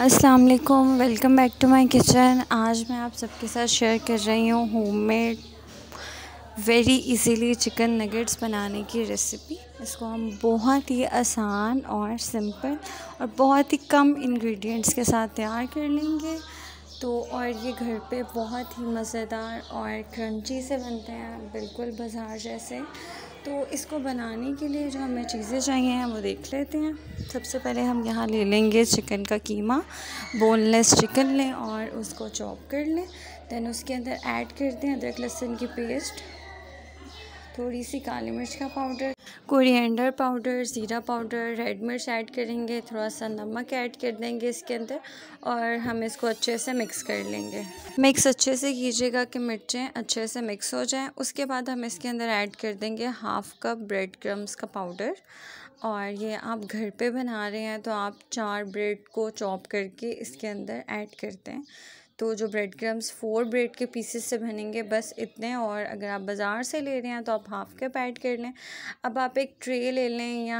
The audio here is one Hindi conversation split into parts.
अस्सलाम वालेकुम welcome back to my kitchen आज मैं आप सबके साथ शेयर कर रही हूँ homemade very easily chicken nuggets बनाने की रेसिपी इसको हम बहुत ही आसान और सिंपल और बहुत ही कम इंग्रेडिएंट्स के साथ तैयार कर लेंगे तो और ये घर पे बहुत ही मज़ेदार और क्रंची से बनते हैं बिल्कुल बाज़ार जैसे तो इसको बनाने के लिए जो हमें चीज़ें चाहिए हैं वो देख लेते हैं सबसे पहले हम यहाँ ले लेंगे चिकन का कीमा बोनलेस चिकन लें और उसको चॉप कर लें दैन उसके अंदर ऐड करते हैं अदरक लहसुन की पेस्ट थोड़ी सी काली मिर्च का पाउडर कोरिएंडर पाउडर ज़ीरा पाउडर रेड मिर्च ऐड करेंगे थोड़ा सा नमक ऐड कर देंगे इसके अंदर और हम इसको अच्छे से मिक्स कर लेंगे मिक्स अच्छे से कीजिएगा कि मिर्चें अच्छे से मिक्स हो जाएं उसके बाद हम इसके अंदर ऐड कर देंगे हाफ़ कप ब्रेड क्रम्स का पाउडर और ये आप घर पे बना रहे हैं तो आप चार ब्रेड को चॉप करके इसके अंदर ऐड करते हैं तो जो ब्रेड क्रम्स फोर ब्रेड के पीसेस से बनेंगे बस इतने और अगर आप बाज़ार से ले रहे हैं तो आप हाफ़ कप ऐड कर लें अब आप एक ट्रे ले लें या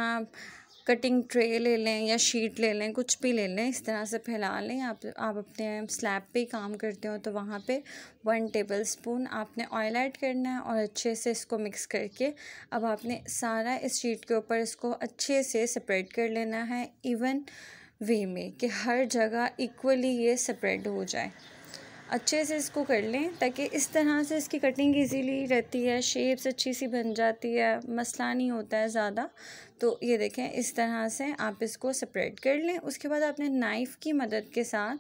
कटिंग ट्रे ले लें या शीट ले लें कुछ भी ले लें इस तरह से फैला लें आप आप अपने स्लैब पे काम करते हो तो वहाँ पे वन टेबल स्पून आपने ऑयल ऐड करना है और अच्छे से इसको मिक्स करके अब आपने सारा इस शीट के ऊपर इसको अच्छे से सेपरेट कर लेना है इवन वे में कि हर जगह इक्वली ये स्प्रेड हो जाए अच्छे से इसको कर लें ताकि इस तरह से इसकी कटिंग इजीली रहती है शेप्स अच्छी सी बन जाती है मसला नहीं होता है ज़्यादा तो ये देखें इस तरह से आप इसको सेपरेट कर लें उसके बाद आपने नाइफ़ की मदद के साथ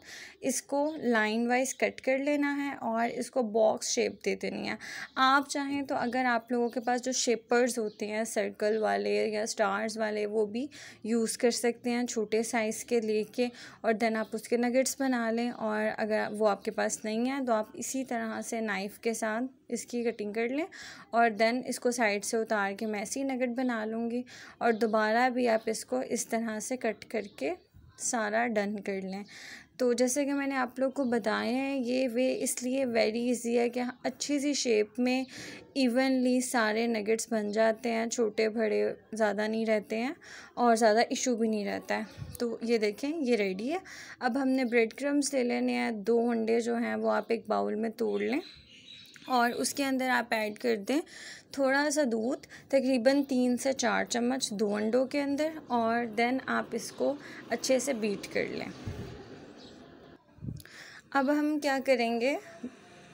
इसको लाइन वाइज कट कर लेना है और इसको बॉक्स शेप दे देनी है आप चाहें तो अगर आप लोगों के पास जो शेपर्स होते हैं सर्कल वाले या स्टार्स वाले वो भी यूज़ कर सकते हैं छोटे साइज़ के लेके और देन आप उसके नगेट्स बना लें और अगर वो आपके पास नहीं है तो आप इसी तरह से नाइफ़ के साथ इसकी कटिंग कर लें और देन इसको साइड से उतार के मैं ऐसी नगेट बना लूँगी और और दोबारा भी आप इसको इस तरह से कट करके सारा डन कर लें तो जैसे कि मैंने आप लोग को बताया है ये वे इसलिए वेरी इजी है कि अच्छी सी शेप में इवनली सारे नगेट्स बन जाते हैं छोटे बड़े ज़्यादा नहीं रहते हैं और ज़्यादा इशू भी नहीं रहता है तो ये देखें ये रेडी है अब हमने ब्रेड क्रम्स ले लेने हैं दो अंडे जो हैं वो आप एक बाउल में तोड़ लें और उसके अंदर आप ऐड कर दें थोड़ा सा दूध तकरीबन तीन से चार चम्मच दो अंडों के अंदर और देन आप इसको अच्छे से बीट कर लें अब हम क्या करेंगे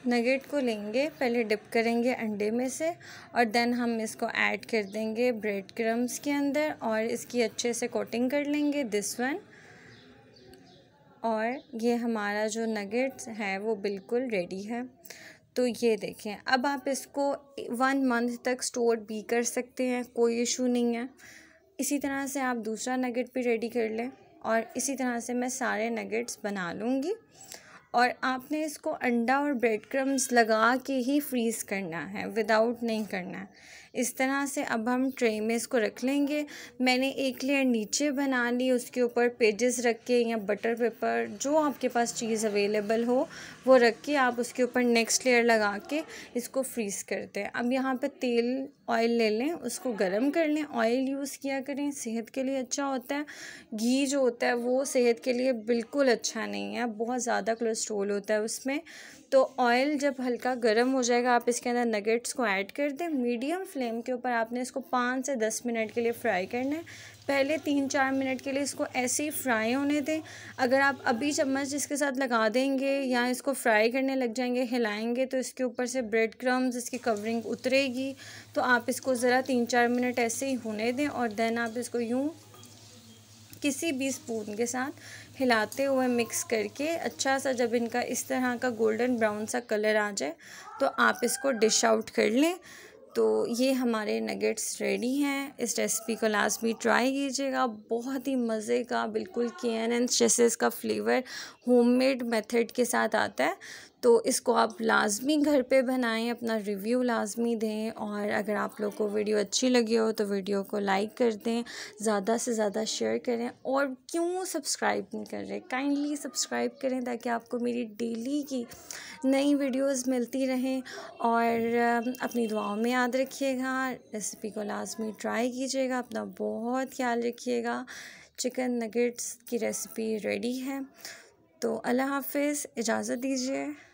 नगेट को लेंगे पहले डिप करेंगे अंडे में से और देन हम इसको ऐड कर देंगे ब्रेड क्रम्स के अंदर और इसकी अच्छे से कोटिंग कर लेंगे दिस वन और ये हमारा जो नगेट्स है वो बिल्कुल रेडी है तो ये देखें अब आप इसको वन मंथ तक स्टोर भी कर सकते हैं कोई इशू नहीं है इसी तरह से आप दूसरा नगेट भी रेडी कर लें और इसी तरह से मैं सारे नगेट्स बना लूँगी और आपने इसको अंडा और ब्रेड क्रम्स लगा के ही फ्रीज़ करना है विदाउट नहीं करना है इस तरह से अब हम ट्रे में इसको रख लेंगे मैंने एक लेयर नीचे बना ली उसके ऊपर पेजेस रख के या बटर पेपर जो आपके पास चीज़ अवेलेबल हो वो रख के आप उसके ऊपर नेक्स्ट लेयर लगा के इसको फ्रीज़ करते हैं अब यहाँ पे तेल ऑयल ले लें उसको गर्म कर लें ऑयल यूज़ किया करें सेहत के लिए अच्छा होता है घी जो होता है वो सेहत के लिए बिल्कुल अच्छा नहीं है बहुत ज़्यादा कोलेस्ट्रोल होता है उसमें तो ऑयल जब हल्का गर्म हो जाएगा आप इसके अंदर नगेट्स को ऐड कर दें मीडियम फ्लेम फ्लेम के ऊपर आपने इसको पाँच से दस मिनट के लिए फ्राई करना है पहले तीन चार मिनट के लिए इसको ऐसे ही फ्राई होने दें अगर आप अभी चम्मच इसके साथ लगा देंगे या इसको फ्राई करने लग जाएंगे हिलाएंगे तो इसके ऊपर से ब्रेड क्रम्स इसकी कवरिंग उतरेगी तो आप इसको ज़रा तीन चार मिनट ऐसे ही होने दें और देन आप इसको यूँ किसी भी स्पून के साथ हिलाते हुए मिक्स करके अच्छा सा जब इनका इस तरह का गोल्डन ब्राउन सा कलर आ जाए तो आप इसको डिश आउट कर लें तो ये हमारे नगेट्स रेडी हैं इस रेसिपी को लास्ट भी ट्राई कीजिएगा बहुत ही मज़े का बिल्कुल के एन एन जैसे इसका फ्लेवर होममेड मेथड के साथ आता है तो इसको आप लाजमी घर पे बनाएं अपना रिव्यू लाजमी दें और अगर आप लोग को वीडियो अच्छी लगी हो तो वीडियो को लाइक कर दें ज़्यादा से ज़्यादा शेयर करें और क्यों सब्सक्राइब नहीं कर रहे काइंडली सब्सक्राइब करें ताकि आपको मेरी डेली की नई वीडियोस मिलती रहें और अपनी दुआओं में याद रखिएगा रेसिपी को लाजमी ट्राई कीजिएगा अपना बहुत ख्याल रखिएगा चिकन नगेट्स की रेसिपी रेडी है तो अल्लाह हाफिज़ इजाज़त दीजिए